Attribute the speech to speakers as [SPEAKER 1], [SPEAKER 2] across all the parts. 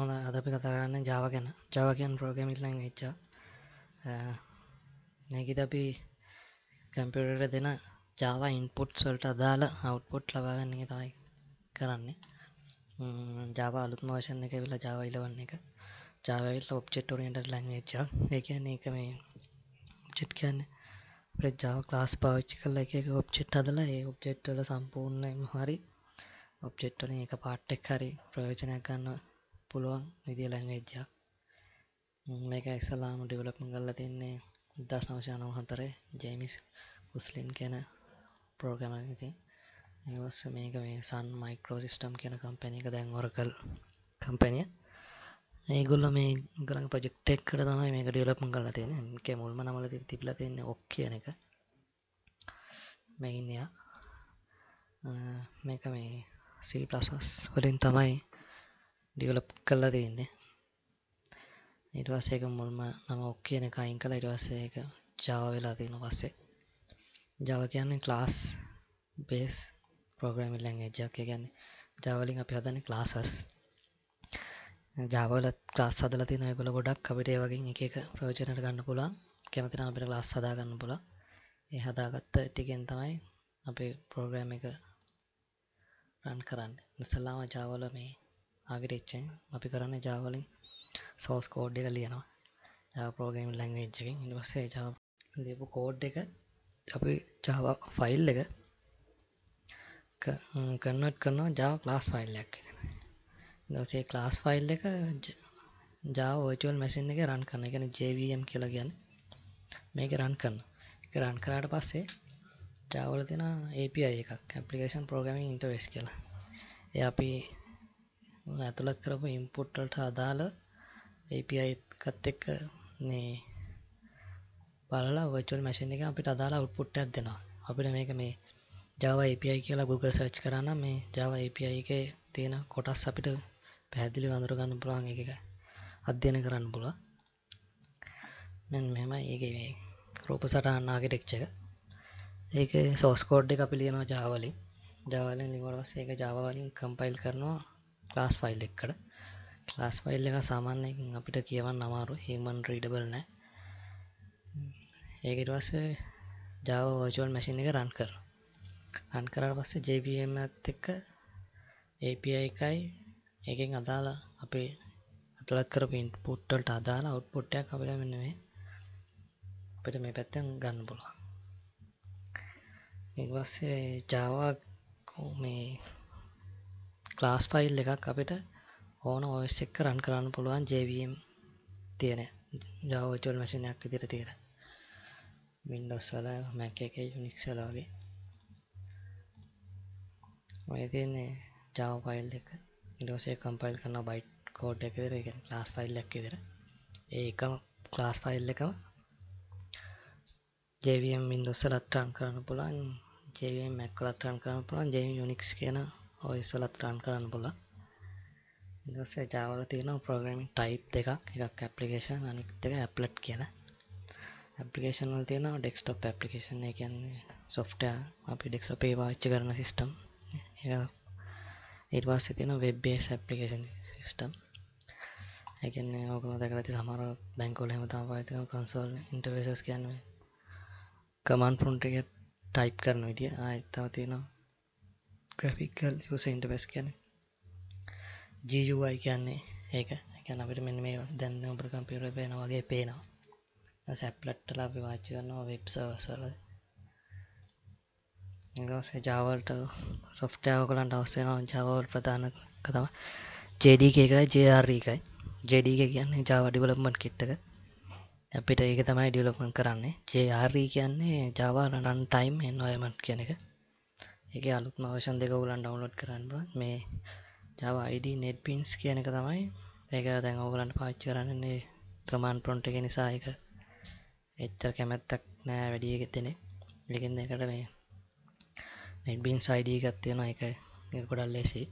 [SPEAKER 1] හොඳ අද අපි කතාරන්න ජාව ගැන ජාවකයන් ප්‍රෝගම ඉල්ලං වෙච්චා නැකිත අපි කැම්පියුටට දෙන ජාව ඉන්පුට් සොල්ට අදාළ අවට්පොට් ලබාගන්න එක තමයි කරන්නේ ජාව අලුත්ම වශන් එක වෙලා ජාව ඉලවන්න එක ජාවල් ඔප්චෙට් ටට ලං වෙච්චා ඒකන එක මේ චිත් කියන්න ජාව ලාස් පාච්චි කල එක ඔප්චෙට් අදලා ඒ ඔප්චෙට්ටල සම්පූර්ණයම හරි ඔප්චෙට්ටන එක පාට්ටෙක් හරි ප්‍රයෝජනයක් ගන්නවා පුළුවන් විදිිය ලැංවෙච්ජක් මේක ඇක්සලාම ඩිවලප්ම කල්ල තින්නේ දස් නවශයනව හතරේ ජේමිස් කුස්ලින් කියන පෝගම ඉතින් නිවස්ස මේක මේ සන් මයිකරෝ සිිස්ටම් කියන කම්පැනක දැන් ඕරකල් කම්පැනිය ඒගොල්ල මේ ගලන් ප්‍රජෙක්්ටෙක්කට තමයි මේක ඩියලප්ම කල තියෙන එක මුල්ම නමල තිබිල තින්නේ ඔක් කියන එක මෙහින්නයා මේක මේ සීපලසස් වලින් තමයි ඩිවලප් කල්ලා තියන්නේ ඉටවාසයක මුල්ම නම ඔක් කියන එක අයින් කළ ඉටවාසයක ජාව වෙලා තියෙන පස්සේ ජාව කියන්නේ ක්ලාස් බේස් ප්‍රෝග්‍රම ලැංජක් කියන්නේ ජාවලින් අපි හදන ක්ලාසස් ජාවල ක්ලාස් සදල තින ගොල ගොඩක් අපිට වගේ එක ප්‍රෝජනට ගන්න පුළා කැමතින අපිට ලාස් සදාගන්න පුළා ඒ හදාගත්ත ටිකෙන් තමයි අපේ ප්‍රෝග්‍රෑම් එක රන් කරන්න නිසල්ලාම ජාවල මේ ආගිටච්චෙන් අපි කරන්න ජාවලින් සෝස් කෝඩ් එක ලියනවා පෝගම ලංවේච්චකින් ඉනිවස්සේ ජාව දපු කෝඩ් එක අපි ජාව ෆයිල් එක කන්නට් කරනවා ජාව ක්ලාස් ෆයිල්ලක් දසේ ක්ලාස් ෆයිල් එක ජාව ෝචල් මැසින් එක රන් කරන ගැන ජවම් කියලා ගැන මේක රන් කරන එක රන් කරාට පස්සේ ජාවල තින API එකක් ඇපලිකේෂන් ප්‍රෝගමින් ඉන්ටවස් කියලා එ අපි ඇතුළත් කරපු ඉම්පුට්ට අදාළ API එකත් එක්ක මේ බලලා virtual machine එක අපිට අදාළ output එකක් දෙනවා. අපිට මේක මේ Java API කියලා Google search කරා නම් මේ Java API එකේ තියෙන කොටස් අපිට පැහැදිලිව අඳුර ගන්න පුළුවන් ඒක අධ්‍යයනය කරන්න පුළුවන්. මෙන්න මෙහෙමයි ඒකේ මේ රූප සටහන් architecture එක. ඒකේ source code එක අපි ලියනවා Java වලින්. Java වලින් ලියුවාට පස්සේ ඒක Java වලින් compile කරනවා ලාස් ෆයිල් එක්කට ලාස් ෆයිල් එක සාමාන්‍යයෙන් අපිට කියවන්න අමාරු හමන් රීඩබල් නෑ ඒකටවස ජාව වෝජුවල් මැසින් එක රන් කර රන් කරට පස්සේ ජBM ඇත් එක්ක API එකයි ඒකෙන් අදාලා අපේ අතුලක් කර පින් පුට්ටල්ට අදාලා අවු්පොට්ටයක් අපිට මෙන්නවේ අපිට මේ පැත්තෙන් ගන්න පුළුවන් ඒවස්සේ ජාවක් මේ ක්ලාස් ෆයිල් එකක් අපිට ඕන ඔස් එක්ක රන් කරන්න පුළුවන් ජවම් තියෙන ජවචල් මැසිනයක් ඉදිර තියෙන මින්ඩොස්සල මැක එක යුනික්සලාගේ ඔය තියන්නේ ජාව පයිල් එක ඉඩෝසේ කම්පයිල් කරන බයිට් කෝඩ් එක දෙර ලාස් ෆයිල් ලක් ඉදිර ඒකම ක්ලාස් ෆයිල් එකම ජවම් මින්දොස්ස ලත්්‍රන් කරන්න පුළන් ජවම් මැක්කලත්්‍රන් කරන්න පුළන් ජවම් යුනික්ස් කියන ඔය ඉස්සලත් රන් කරන්න බොල ඉදස්සේ ජාවල තියෙන ප්‍රග්‍රමින් ටයිප් දෙකක් එකක් ඇපලිකේෂන් අනික්තක ඇප්ලට් කියන ඇපිකේෂන් වල තියෙන ඩෙක්ස්ටොප් ඇපිකේෂන් එක කියන්නේ සොෆ්ටය අපි ඩෙක්ස්ටොපේ පාච්චි කරන සිිස්ටම් ඒවාස්සේ තියෙන වෙබ්බේස් ඇපලිකේෂන් සිිස්ටම් ඇකන්නේ ඕකම දැකලති සමර බැංකෝල හමතාම පාතික කන්සෝල් ඉන්ටවේසස් කියන්නේ කමන් පොන්ට එක ටයිප් කරන විදිිය ආයත්තව තියෙනවා ග්‍රෆිකල් යසන්ටබස් කියන ජීජුවයි කියන්නේ ඒක ගැන අපිට මෙ මේ දැන්න උපට කම්පිර පේන වගේ පේනවා සැප්ලට්ටල අපි වාච්චි කරනවා වෙබ්සවසල ඉසේ ජාවල්ට සොෆ්ටයාව කලන්ට අවස්සේනවා ජාවල් ප්‍රධාන කතම ජෙඩීකයි ජRකයි e ජෙඩීක කියන්නේ ජාව ඩිවලප්මට කිත්තක අපිට ඒක තමයි ඩිවලපන් කරන්නේ ජRී e කියන්නේ ජාවාරනන් ටයිම් එන්වයමට් කියන එක එක අලුත්ම අවෂන් දෙක ගුලන් ඩවලෝඩ් කරන්න මේ ජව අයිඩ නෙට් පින්ස් කියන එක තමයි ඒක දැන් ඕගලන්ට පාච්ච කරන්නේ ප්‍රමාන් පොන්ට එක නිසා එක එච්චර කැමැත්තක් නෑ වැඩිය ගෙතෙනෙ ලිකින් දෙකට මේ නෙට්බින් සයිඩී ගත්තියෙන එක ගොඩල් ලෙසි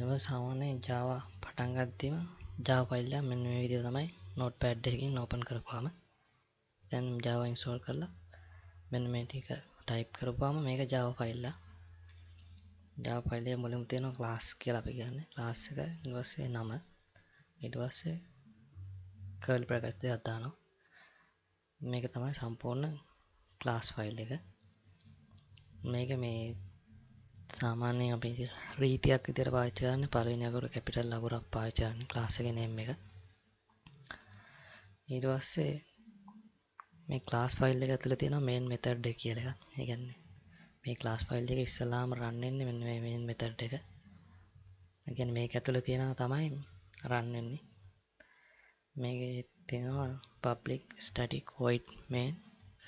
[SPEAKER 1] එම සාමාන්‍ය ජාවා පටන්ගත්තිම ජාපයිල්ලා මෙන්න මේ විදිය තමයි නොට් පැඩ්ඩකින් නෝපන් කරපුවාම තැන් ජාවයින්සෝල් කරලා මෙන්න මේ ටික ටයිප් කරපාම මේක ජාව ෆයිල්ලා ජා පයිල්ලේ මුලින් තියෙන ලාස් කියලා අපි ගන්න ලාස් එක ඉවස්සේ නම ඉඩවස්සේ කල් ප්‍රකත්ය අත්තානො මේක තමයි සම්පූර්ණ ක්ලාස් ෆයිල් එක මේක මේ සාමාන්‍යයෙන් අපි රීතියක් විතර පාචාන පලවිනකරු කැපිටල් ලගුරක් පාචාන ලාසක නෙම් එක ඉඩවස්සේ මේ ක්ලාස් ෆයිල් එක ඇතුළේ තියෙනවා main method එක කියලා එකක්. ඒ කියන්නේ මේ ක්ලාස් ෆයිල් එක ඉස්සලාම රන් වෙන්නේ මෙන්න මේ main method එක. ඒ කියන්නේ මේක ඇතුළේ තියෙනවා තමයි රන් වෙන්නේ. මේකේ තියෙනවා public static void main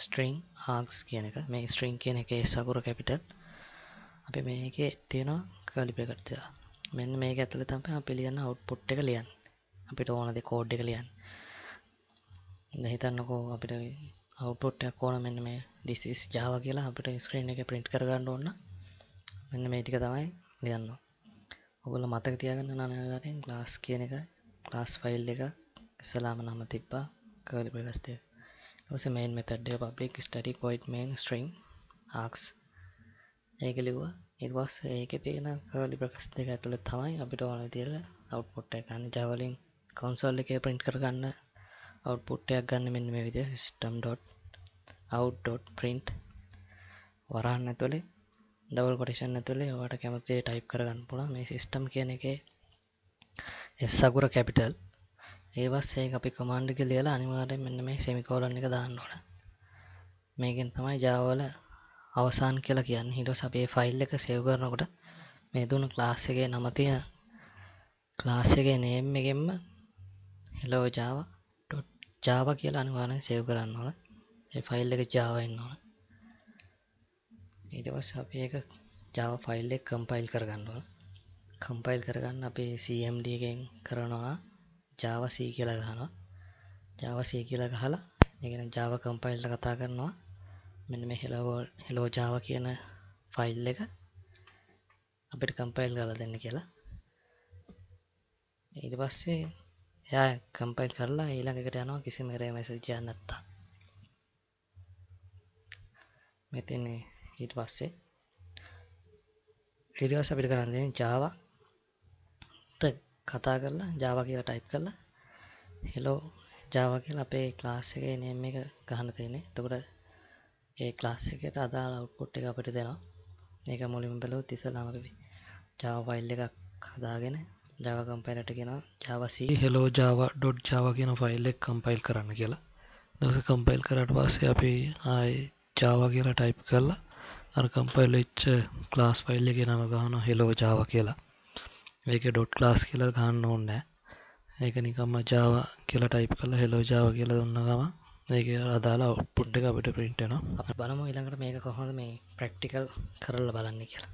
[SPEAKER 1] string args කියන එක. මේ string කියන එකේ සකුර capital. අපි මේකේ තියෙනවා curly bracket එක. මෙන්න මේක ඇතුලේ තමයි අපි ලියන output එක ලියන්නේ. අපිට ඕන දේ code එක ලියන්න. දහිතන්නකෝ අපිට අවුපොට්ටයක් ඕන මෙන්න මේ දිස් ජාව කියලා අපිට ස්ක්‍රීන් එක ප්‍රින්ට් කරගන්න ඕන්න මෙන්න මේ ටික තමයි ලියන්න ඔගොල මතක තියාගන්න නනගරෙන් ක්ලාස් කියන එක ක්ලාස් ෆයිල් එක ඉස්සලාම නම තිබ්බා කලි ප්‍රගස්තය ඔස මේන් මෙතඩ්ඩ public static void main string args ඒක ලිව්වා ඉවස් ඒක තියෙන කලි ප්‍රකස් දෙක ඇතුළ තමයි අපිට ඕන තියල අවට්පොට්ට එකන්න ජවලින් කොන්සල් එක ප්‍රින්ට් කරගන්න අවුට්පුට් එකක් ගන්න මෙන්න මේ විදිහ system.out.print වරහන් ඇතුලේ ඩබල් කොටේෂන් ඇතුලේ ඔයාලට කැමති දේ ටයිප් කරගන්න පුළුවන් මේ system කියන එකේ S අකුර capital ඒ පස්සේ අපි command එක ලියලා අනිවාර්යෙන් මෙන්න මේ semicolon එක දාන්න ඕන මේකෙන් තමයි Java වල අවසන් කියලා කියන්නේ ඊට පස්සේ අපි මේ ෆයිල් එක සේව් කරනකොට මේ දුන්න class එකේ නම තියෙන class එකේ name එකෙන්ම hello java ජාව කියලා අනිවාරෙන් සෙව් කරන්න ඕන ෆයිල් එක ජාවන්න ඕන ඊටවස් අප එක ජාව ෆයිල් එක කම්පයිල් කරගන්න ඕන කම්පයිල් කරගන්න අපේ සම්ඩගෙන් කරනවා ජාවසී කියලා ගහනවා ජාවසී කියලා ගහලා එකෙන ජාව කම්පයිල්ට කතා කරනවා මෙන්න මේ හෙලවෝල් හෙලෝ ජාව කියන ෆයිල් එක අපිට කම්පයිල් ගල දෙන්න කියලා ඊට පස්සේ එයා කම්පයිල් කරලා ඊළඟකට යනවා කිසිම රේ මැසජයක් නැත්තා මෙතින ඊට පස්සේ ඉරිවස් අපිට කරන්නේ ජාවා කතා කරලා ජාවා කියලා ටයිප් කරලා හෙලෝ ජාවා කියලා අපේ ක්ලාස් එකේ නේම් එක ගහන්න තියෙන්නේ. එතකොට ඒ ක්ලාස් එකට අදාළ අවුට්පුට් එක අපිට දෙනවා. මේක මුලින්ම බැලුවොත් ඉස්සලාම අපි Java ෆයිල් එකක් හදාගෙන ජාව කම්පයිලට කියෙන ජාවස හෙලෝ ජාව.ජාව කියන ෆයිල්ලෙක් කම්පයිල් කරන්න කියලා දක කම්පයිල් කරට පස්සේ අපි ආය ජාව කියලා ටයිප් කරලා අර කම්පයිල් එච්ච ක්ලාස් ෆයිල්ල ගෙනම ගහන හෙලෝ ජාව කියලා ඒක ඩොට් ලාස් කියලා ගන්න ඕන්නෑ ඒක නිකම්ම ජාව කියලා ටයිප් කලා හෙලෝ ජාව කියලා දුන්නගම ඒක අදාලා ඔප්පුට්ට අපිට පින්ටනවා අප බලම ඉළඟට මේක කොහොඳ මේ ප්‍රක්ටිකල් කරල බලන්න කියලා